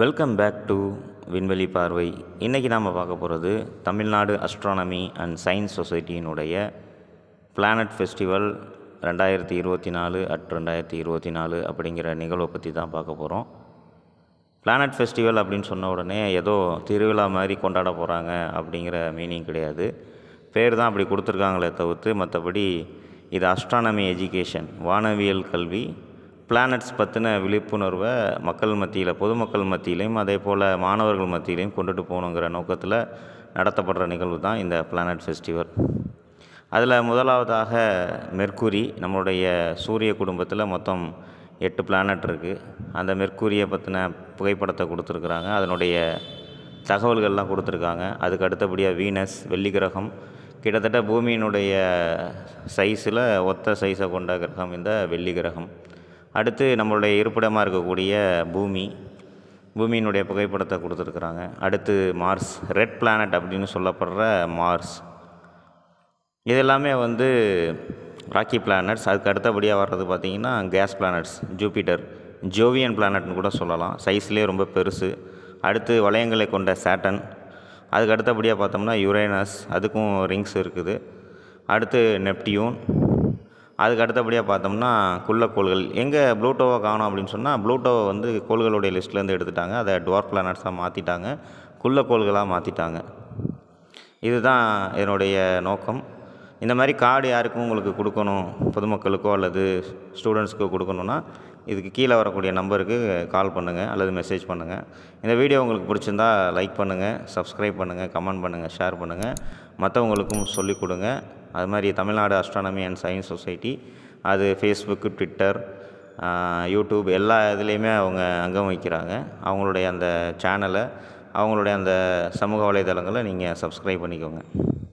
welcome back to விண்வெளி பார்வை இன்றைக்கி நாம் பார்க்க போகிறது தமிழ்நாடு அஸ்ட்ரானமி அண்ட் சயின்ஸ் சொசைட்டியினுடைய பிளானட் ஃபெஸ்டிவல் ரெண்டாயிரத்தி இருபத்தி நாலு அட் ரெண்டாயிரத்தி இருபத்தி நாலு அப்படிங்கிற நிகழ்வை பற்றி தான் பார்க்க போகிறோம் பிளானட் ஃபெஸ்டிவல் அப்படின்னு சொன்ன உடனே ஏதோ திருவிழா மாதிரி கொண்டாட போகிறாங்க அப்படிங்கிற மீனிங் கிடையாது பேர் தான் அப்படி கொடுத்துருக்காங்களே தவிர்த்து மற்றபடி இது அஸ்ட்ரானமி எஜுகேஷன் வானவியல் கல்வி பிளானட்ஸ் பற்றின விழிப்புணர்வை மக்கள் மத்தியில் பொதுமக்கள் மத்தியிலையும் அதே போல் மாணவர்கள் மத்தியிலையும் கொண்டுட்டு போகணுங்கிற நோக்கத்தில் நடத்தப்படுற நிகழ்வு தான் இந்த பிளானட் ஃபெஸ்டிவல் அதில் முதலாவதாக மெர்கூரி நம்மளுடைய சூரிய குடும்பத்தில் மொத்தம் எட்டு பிளானட் இருக்குது அந்த மெர்க்கூரியை பற்றின புகைப்படத்தை கொடுத்துருக்குறாங்க அதனுடைய தகவல்கள்லாம் கொடுத்துருக்காங்க அதுக்கு அடுத்தபடியாக வீனஸ் வெள்ளி கிரகம் கிட்டத்தட்ட பூமியினுடைய சைஸில் ஒத்த சைஸை கொண்ட கிரகம் இந்த வெள்ளி கிரகம் அடுத்து நம்மளுடைய இருப்பிடமாக இருக்கக்கூடிய பூமி பூமியினுடைய புகைப்படத்தை கொடுத்துருக்குறாங்க அடுத்து மார்ஸ் ரெட் பிளானட் அப்படின்னு சொல்லப்படுற மார்ஸ் இதெல்லாமே வந்து ராக்கி பிளானட்ஸ் அதுக்கு அடுத்தபடியாக வர்றது பார்த்திங்கன்னா கேஸ் பிளானட்ஸ் ஜூபிட்டர் ஜோவியன் பிளானட்னு கூட சொல்லலாம் சைஸ்லேயே ரொம்ப பெருசு அடுத்து வளையங்களை கொண்ட சேட்டன் அதுக்கு அடுத்தபடியாக பார்த்தோம்னா யுரேனஸ் அதுக்கும் ரிங்ஸ் இருக்குது அடுத்து நெப்டியூன் அதுக்கு அடுத்தபடியாக பார்த்தோம்னா குள்ளக்கோள்கள் எங்கே ப்ளூட்டோவை காணும் அப்படின்னு சொன்னால் ப்ளூட்டோவை வந்து கோள்களுடைய லிஸ்ட்லேருந்து எடுத்துட்டாங்க அதை டுவார் பிளானட்ஸாக மாற்றிட்டாங்க குள்ளக்கோள்களாக மாற்றிட்டாங்க இதுதான் என்னுடைய நோக்கம் இந்த மாதிரி கார்டு யாருக்கும் உங்களுக்கு கொடுக்கணும் பொதுமக்களுக்கோ அல்லது ஸ்டூடெண்ட்ஸ்க்கோ கொடுக்கணுன்னா இதுக்கு கீழே வரக்கூடிய நம்பருக்கு கால் பண்ணுங்கள் அல்லது மெசேஜ் பண்ணுங்கள் இந்த வீடியோ உங்களுக்கு பிடிச்சிருந்தால் லைக் பண்ணுங்கள் சப்ஸ்கிரைப் பண்ணுங்கள் கமெண்ட் பண்ணுங்கள் ஷேர் பண்ணுங்கள் மற்றவங்களுக்கும் சொல்லிக் கொடுங்க அது மாதிரி Tamil Nadu astronomy and science society அது ஃபேஸ்புக்கு ட்விட்டர் யூடியூப் எல்லா இதுலேயுமே அவங்க அங்கம் வகிக்கிறாங்க அவங்களுடைய அந்த சேனலை அவங்களுடைய அந்த சமூக வலைதளங்களை நீங்கள் சப்ஸ்கிரைப் பண்ணிக்கோங்க